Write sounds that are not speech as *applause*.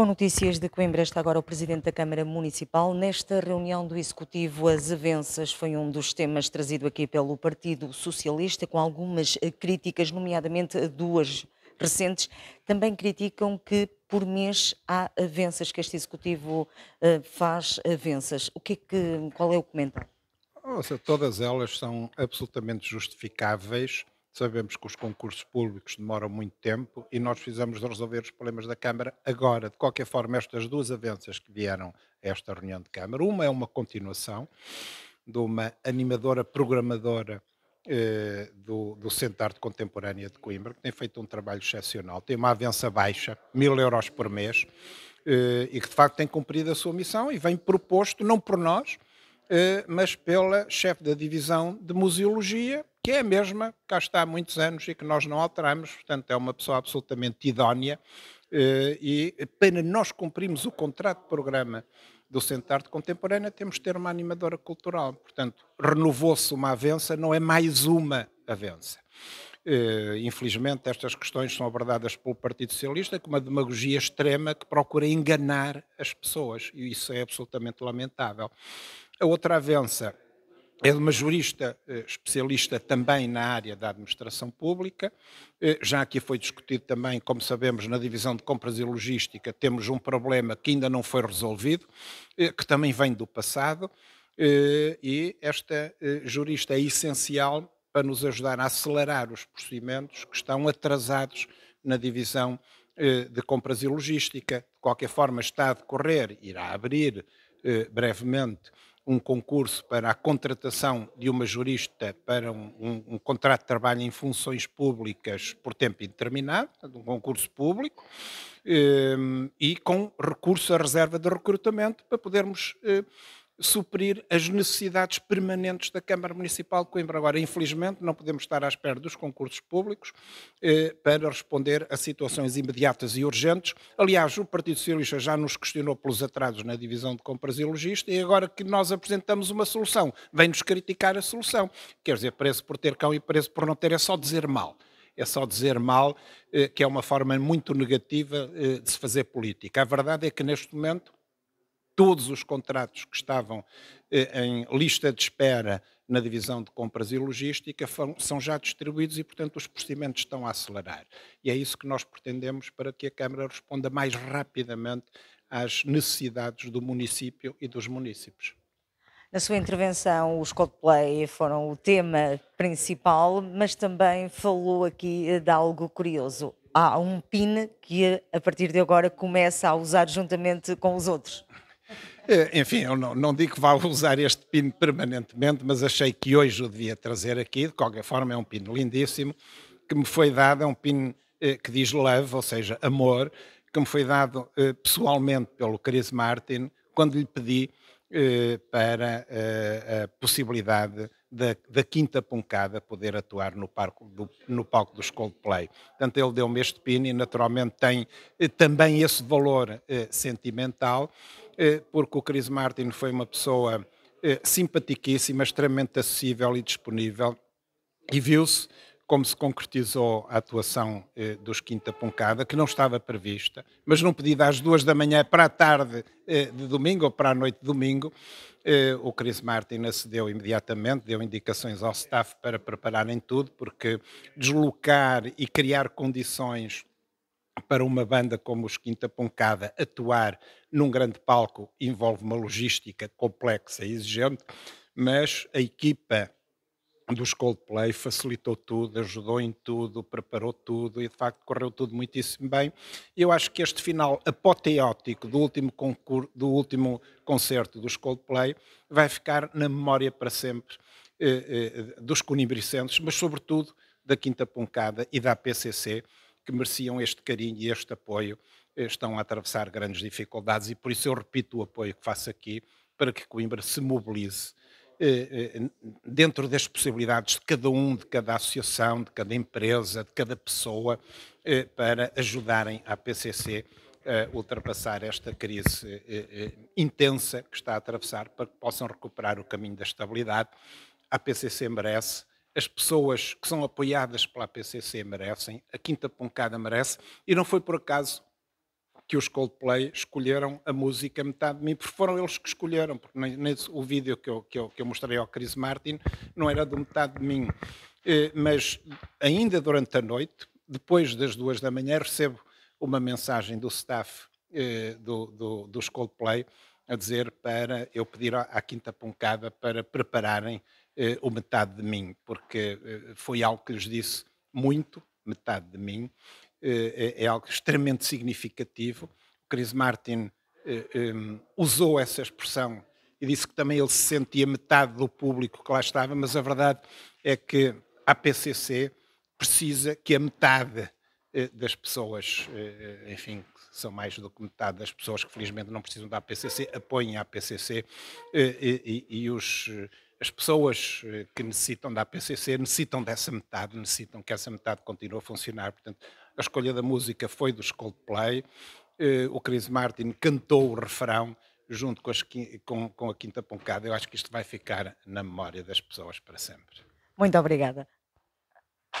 com notícias de Coimbra está agora o Presidente da Câmara Municipal. Nesta reunião do Executivo, as avanças foi um dos temas trazido aqui pelo Partido Socialista, com algumas eh, críticas, nomeadamente duas recentes, também criticam que por mês há avanças, que este Executivo eh, faz avanças. O que, é que qual é o comentário? Ou seja, todas elas são absolutamente justificáveis Sabemos que os concursos públicos demoram muito tempo e nós fizemos resolver os problemas da Câmara agora. De qualquer forma, estas duas avanças que vieram a esta reunião de Câmara, uma é uma continuação de uma animadora, programadora eh, do, do Centro de Arte Contemporânea de Coimbra, que tem feito um trabalho excepcional. Tem uma avança baixa, mil euros por mês, eh, e que de facto tem cumprido a sua missão e vem proposto, não por nós, eh, mas pela chefe da divisão de museologia que é a mesma, cá está há muitos anos e que nós não alteramos, portanto é uma pessoa absolutamente idónea eh, e apenas nós cumprimos o contrato de programa do Centro de Arte Contemporânea temos de ter uma animadora cultural, portanto renovou-se uma avença, não é mais uma avença. Eh, infelizmente estas questões são abordadas pelo Partido Socialista com uma demagogia extrema que procura enganar as pessoas e isso é absolutamente lamentável. A outra avença é uma jurista eh, especialista também na área da administração pública. Eh, já aqui foi discutido também, como sabemos, na divisão de compras e logística, temos um problema que ainda não foi resolvido, eh, que também vem do passado, e esta jurista é essencial para nos ajudar a acelerar os procedimentos que estão atrasados na divisão de compras e logística. De qualquer forma, está a decorrer, irá abrir brevemente um concurso para a contratação de uma jurista para um, um, um, contrato de trabalho em funções públicas por tempo indeterminado, um concurso público, ehm, e com recurso à reserva de recrutamento para podermos eh, suprir as necessidades permanentes da Câmara Municipal de Coimbra. Agora, infelizmente, não podemos estar à espera dos concursos públicos eh, para responder a situações imediatas e urgentes. Aliás, o Partido Socialista já nos questionou pelos atrasos na divisão de compras e logística e agora que nós apresentamos uma solução, vem-nos criticar a solução. Quer dizer, preço por ter cão e preço por não ter é só dizer mal é só dizer mal, eh, que é uma forma muito negativa eh, de se fazer política. A verdade é que neste momento todos os contratos que estavam eh, em lista de espera na divisão de compras e logística são já distribuídos e, portanto, os procedimentos estão a acelerar. E é isso que nós pretendemos para que a Câmara responda mais rapidamente às necessidades do município e dos municípios. Na sua intervenção, os Coldplay foram o tema principal, mas também falou aqui eh, de algo curioso. Há um PIN que, a partir de agora, começa a usar juntamente com os outros. É, enfim, eu não, não, digo que vá *laughs* usar este pino permanentemente, mas achei que hoje o devia trazer aqui. De qualquer forma, é um pino lindíssimo que me foi dado. É um pino eh, que diz love, ou seja, amor, que me foi dado eh, pessoalmente pelo Chris Martin quando lhe pedi eh, para a possibilidade da, da, Quinta Puncada poder atuar no, parco, do, no palco dos Coldplay. Portanto, ele deu-me este pino e naturalmente tem também esse valor sentimental eh, porque o Chris Martin foi uma pessoa eh, simpaticíssima, extremamente acessível e disponível, e viu-se como se concretizou a atuação eh, dos Quinta Poncada, que não estava prevista, mas num pedido às duas da manhã para a tarde de domingo ou para a noite de domingo, o Chris Martin acedeu imediatamente, deu indicações ao staff para prepararem tudo, porque deslocar e criar condições para uma banda como os Quinta Pancada atuar num grande palco envolve uma logística complexa e exigente, mas a equipa dos Coldplay facilitou tudo, ajudou em tudo, preparou tudo e de facto correu tudo muitíssimo bem. Eu acho que este final apoteótico do último, concurso, do último concerto dos Coldplay vai ficar na memória para sempre eh, eh, dos conibricentes, mas sobretudo da Quinta Pancada e da PCC que mereciam este carinho e este apoio eh, estão a atravessar grandes dificuldades e por isso eu repito o apoio que faço aqui para que Coimbra se mobilize eh, eh, dentro das possibilidades de cada um, de cada associação, de cada empresa, de cada pessoa, para ajudarem a PCC a ultrapassar esta crise intensa que está a atravessar, para que possam recuperar o caminho da estabilidade. A PCC merece as pessoas que são apoiadas pela PCC merecem, a Quinta Pancada merece, e não foi por acaso que os Coldplay escolheram a música metade de mim, porque foram eles que escolheram, porque nem, nem o vídeo que eu, que, eu, que eu, mostrei ao Chris Martin não era de metade de mim. Eh, mas ainda durante a noite, depois das duas da manhã, recebo uma mensagem do staff eh, do, do, dos Coldplay a dizer para eu pedir à Quinta Pancada para prepararem eh, o metade de mim, porque eh, foi algo que lhes disse muito, metade de mim, eh, é, é algo extremamente significativo. O Chris Martin ehm, usou essa expressão e disse que também ele se sentia metade do público que lá estava, mas a verdade é que a PCC precisa que a metade das pessoas, enfim, são mais do que metade das pessoas que felizmente não precisam da APCC, apoiem a APCC e, e, e os as pessoas eh, que necessitam da APCC necessitam dessa metade, necessitam que essa metade continue a funcionar. Portanto, a escolha da música foi dos Coldplay. Eh, o Chris Martin cantou o refrão junto com, as, com, com a Quinta Pancada. Eu acho que isto vai ficar na memória das pessoas para sempre. Muito obrigada.